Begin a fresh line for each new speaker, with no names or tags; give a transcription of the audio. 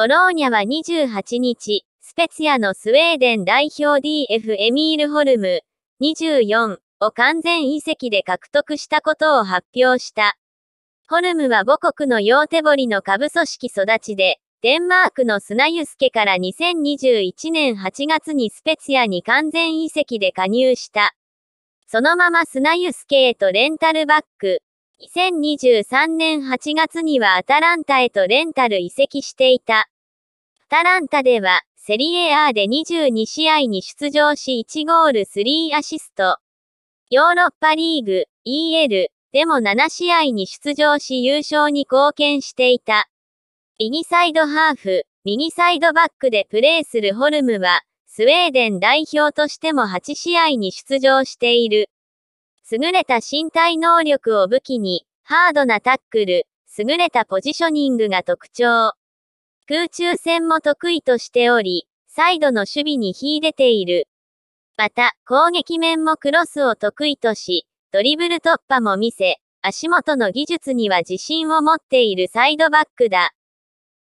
ボローニャは28日、スペツィアのスウェーデン代表 DF エミール・ホルム、24を完全移籍で獲得したことを発表した。ホルムは母国のヨーテボリの下部組織育ちで、デンマークのスナユスケから2021年8月にスペツィアに完全移籍で加入した。そのままスナユスケへとレンタルバック、2023年8月にはアタランタへとレンタル移籍していた。アタランタでは、セリエ A で22試合に出場し1ゴール3アシスト。ヨーロッパリーグ、EL、でも7試合に出場し優勝に貢献していた。右サイドハーフ、右サイドバックでプレーするホルムは、スウェーデン代表としても8試合に出場している。優れた身体能力を武器に、ハードなタックル、優れたポジショニングが特徴。空中戦も得意としており、サイドの守備に秀でている。また、攻撃面もクロスを得意とし、ドリブル突破も見せ、足元の技術には自信を持っているサイドバックだ。